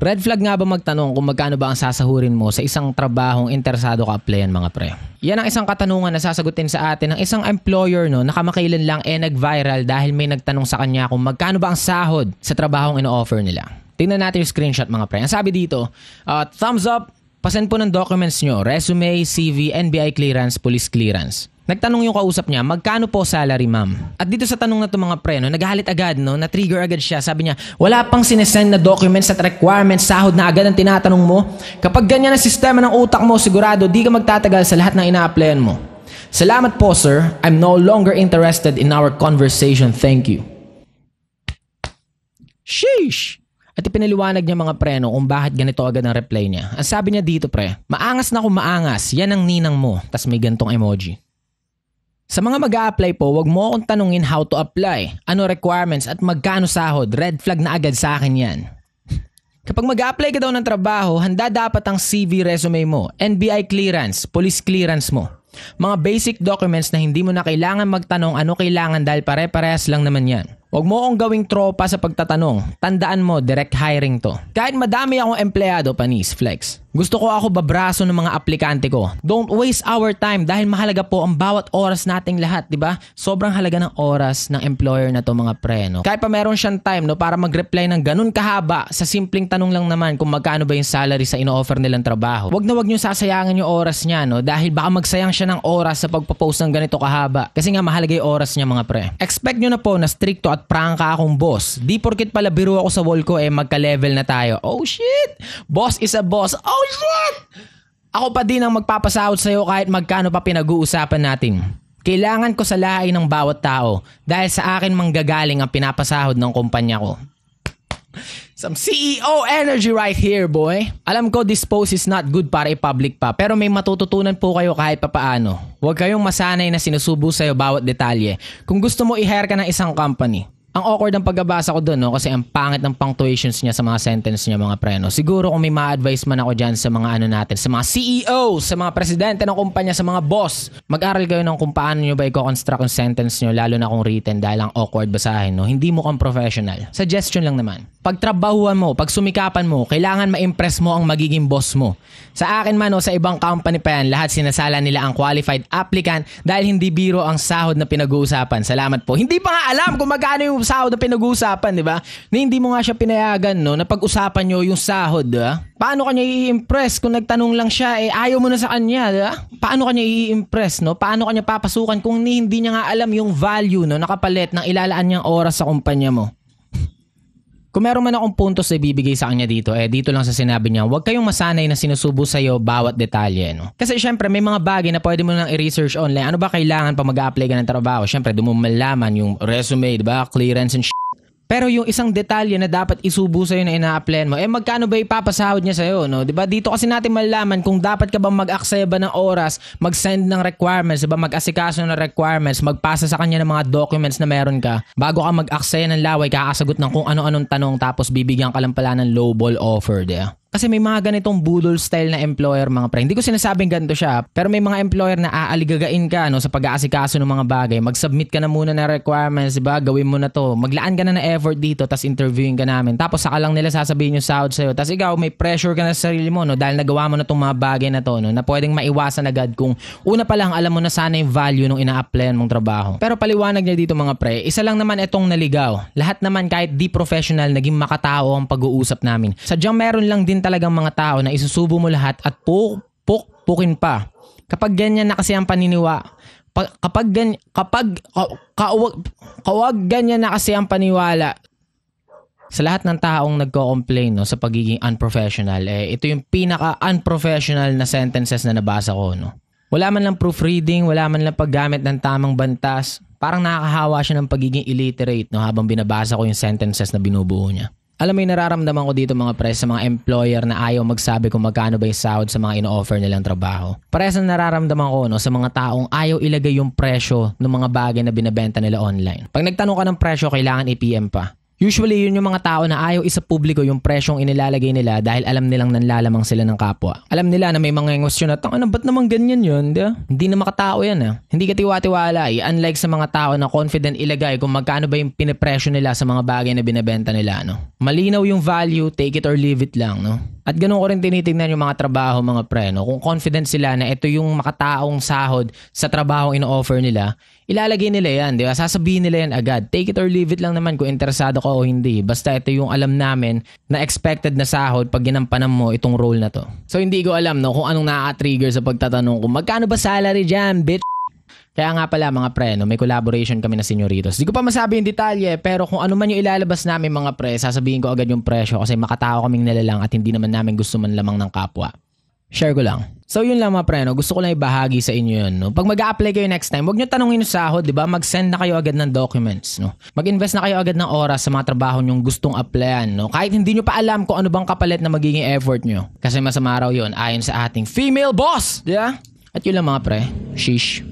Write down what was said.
Red flag nga ba magtanong kung magkano ba ang sasahurin mo sa isang trabahong interesado ka applyan mga pre? Yan ang isang katanungan na sasagutin sa atin ng isang employer no, nakamakailan lang eh nag-viral dahil may nagtanong sa kanya kung magkano ba ang sahod sa trabahong ino-offer nila. Tingnan natin yung screenshot mga pre. Ang sabi dito, uh, thumbs up, pasend po ng documents nyo, resume, CV, NBI clearance, police clearance. Nagtanong yung kausap niya, magkano po salary ma'am? At dito sa tanong na to mga pre, no, naghalit agad, no, na-trigger agad siya. Sabi niya, wala pang sinesend na documents at requirements, sahod na agad ang tinatanong mo. Kapag ganyan ang sistema ng utak mo, sigurado di ka magtatagal sa lahat ng ina-applyan mo. Salamat po sir, I'm no longer interested in our conversation, thank you. Sheesh! At ipinaliwanag niya mga preno kung bakit ganito agad ang reply niya. Ang sabi niya dito pre, maangas na kung maangas, yan ang ninang mo. Tapos may gantong emoji. Sa mga mag apply po, wag mo akong tanungin how to apply, ano requirements at magkano sahod. Red flag na agad sa akin yan. Kapag mag apply ka daw ng trabaho, handa dapat ang CV resume mo, NBI clearance, police clearance mo. Mga basic documents na hindi mo na kailangan magtanong ano kailangan dahil pare-parehas lang naman yan. Huwag mo akong gawing tropa sa pagtatanong. Tandaan mo, direct hiring to. Kahit madami akong empleyado, panis, flex. Gusto ko ako babraso ng mga aplikante ko. Don't waste our time dahil mahalaga po ang bawat oras nating lahat, 'di ba? Sobrang halaga ng oras ng employer na 'to mga pre, no. Kahit pa meron siyang time no para mag-reply ng ganun kahaba sa simpleng tanong lang naman kung magkano ba yung salary sa ino-offer nilang trabaho. Huwag na huwag niyo sasayangan yung oras niya, no, dahil baka magsayang siya ng oras sa pagpo-post ng ganito kahaba. Kasi nga mahalaga yung oras niya, mga pre. Expect niyo na po na stricto at prangka akong boss. Di porket pala biro ako sa wall ko eh magka-level na tayo. Oh shit. Boss is a boss. Oh Oh, shit! Ako pa din ang magpapasahod sa'yo kahit magkano pa pinag-uusapan natin. Kailangan ko sa salain ng bawat tao dahil sa akin manggagaling ang pinapasahod ng kumpanya ko. Some CEO energy right here, boy. Alam ko this post is not good para i-public pa, pero may matututunan po kayo kahit papaano. Huwag kayong masanay na sinusubo sa'yo bawat detalye. Kung gusto mo i-hire ka ng isang company, ang awkward ng pagbabasa ko doon, no? kasi ang pangit ng punctuations niya sa mga sentence niya, mga preno. Siguro kung may ma-advise man ako diyan sa mga ano natin, sa mga CEO, sa mga presidente ng kumpanya, sa mga boss, mag-aral kayo ng kung paano nyo ba i-construct yung sentence niyo lalo na kung written, dahil ang awkward basahin. No? Hindi mo kang professional. Suggestion lang naman. Pag trabahuan mo, pag sumikapan mo, kailangan ma-impress mo ang magiging boss mo. Sa akin man o sa ibang company pa yan, lahat sinasala nila ang qualified applicant dahil hindi biro ang sahod na pinag-uusapan. Salamat po. Hindi pa nga alam kung magkano yung sahod na pinag-uusapan, di ba? Na hindi mo nga siya pinayagan, no? Na pag-usapan nyo yung sahod, di ba? Paano kanya i-impress kung nagtanong lang siya, eh ayaw mo na sa kanya, di ba? Paano kanya i-impress, no? Paano kanya papasukan kung hindi niya nga alam yung value, no? Nakapalit ng ilalaan niyang oras sa kumpanya mo. Kung meron man akong puntos na ibibigay sa kanya dito, eh dito lang sa sinabi niya, huwag kayong masanay na sinusubo sa'yo bawat detalye. No? Kasi syempre, may mga bagay na pwede mo nang i-research online. Ano ba kailangan pa mag-apply ka ng trabaho? Syempre, doon mo malaman yung resume, diba? Clearance and shit. Pero yung isang detalye na dapat isubo sa'yo na ina-applyan mo, eh magkano ba ipapasahod niya sa'yo, no? 'Di ba? Dito kasi natin malalaman kung dapat ka bang mag-akseba ng oras, mag-send ng requirements, 'di ba? Mag-asikaso ng requirements, magpasa sa kanya ng mga documents na meron ka. Bago ka mag accept ng laway, kakasagot ng kung ano-anong tanong tapos bibigyan ka lang pala ng lowball offer, 'di kasi may mga ganitong budol style na employer mga pre. Hindi ko sinasabing ganito siya, pero may mga employer na aaligagain ka no, sa pag-aasikaso ng mga bagay. Mag-submit ka na muna ng requirements, ba? Gawin mo na to. Maglaan ka na ng effort dito, tapos interviewing ka namin. Tapos saka lang nila sasabihin yung sahod sa'yo. Tapos ikaw, may pressure ka na sa sarili mo no, dahil nagawa mo na tong mga bagay na to no, na pwedeng maiwasan agad kung una pa lang alam mo na sana yung value ng ina-applyan mong trabaho. Pero paliwanag niya dito mga pre, isa lang naman itong naligaw. Lahat naman kahit di professional, naging makatao ang pag-uusap namin. Sadyang meron lang din meron talagang mga tao na isusubo mo lahat at puk, puk, pukin pa. Kapag ganyan na kasi ang paniniwa, pa, kapag ganyan, kapag ka, kawag, kawag ganyan na kasi ang paniwala sa lahat ng taong nagko-complain no, sa pagiging unprofessional, eh, ito yung pinaka-unprofessional na sentences na nabasa ko. No? Wala man lang proofreading, wala man lang paggamit ng tamang bantas. Parang nakakahawa siya ng pagiging illiterate no, habang binabasa ko yung sentences na binubuo niya alam mo yung nararamdaman ko dito mga pres sa mga employer na ayaw magsabi kung magkano ba yung sahod sa mga ino-offer nilang trabaho. Pares na nararamdaman ko no, sa mga taong ayaw ilagay yung presyo ng mga bagay na binabenta nila online. Pag nagtanong ka ng presyo, kailangan i-PM pa. Usually, yun yung mga tao na ayaw isa publiko yung presyong inilalagay nila dahil alam nilang nanlalamang sila ng kapwa. Alam nila na may mga engosyon at, ano, ba't naman ganyan yun? Di, hindi na makatao yan, ha? Ah. Hindi ka tiwa-tiwala. eh. Unlike sa mga tao na confident ilagay kung magkano ba yung pinipresyo nila sa mga bagay na binebenta nila, no? Malinaw yung value, take it or leave it lang, no? At ganun ko rin tinitingnan yung mga trabaho, mga preno. Kung confident sila na ito yung makataong sahod sa trabaho ino-offer nila, ilalagay nila yan, di ba? Sasabihin nila yan agad. Take it or leave it lang naman kung interesado ko o hindi. Basta ito yung alam namin na expected na sahod pag ginampanan mo itong role na to. So hindi ko alam no kung anong nakaka-trigger sa pagtatanong kung Magkano ba salary dyan, bitch? Kaya nga pala mga pre, no, may collaboration kami na senyoritos. Hindi ko pa masabi yung detalye, pero kung ano man yung ilalabas namin mga pre, sasabihin ko agad yung presyo kasi makatao kaming nalalang at hindi naman namin gusto man lamang ng kapwa. Share ko lang. So yun lang mga pre, no? gusto ko lang ibahagi sa inyo yun. No? Pag mag apply kayo next time, huwag nyo tanongin yung sahod, di ba? Mag-send na kayo agad ng documents. No? Mag-invest na kayo agad ng oras sa mga trabaho nyong gustong applyan. No? Kahit hindi nyo pa alam kung ano bang kapalit na magiging effort nyo. Kasi masama raw yun ayon sa ating female boss. Di ba? At yun lang mga pre. shish.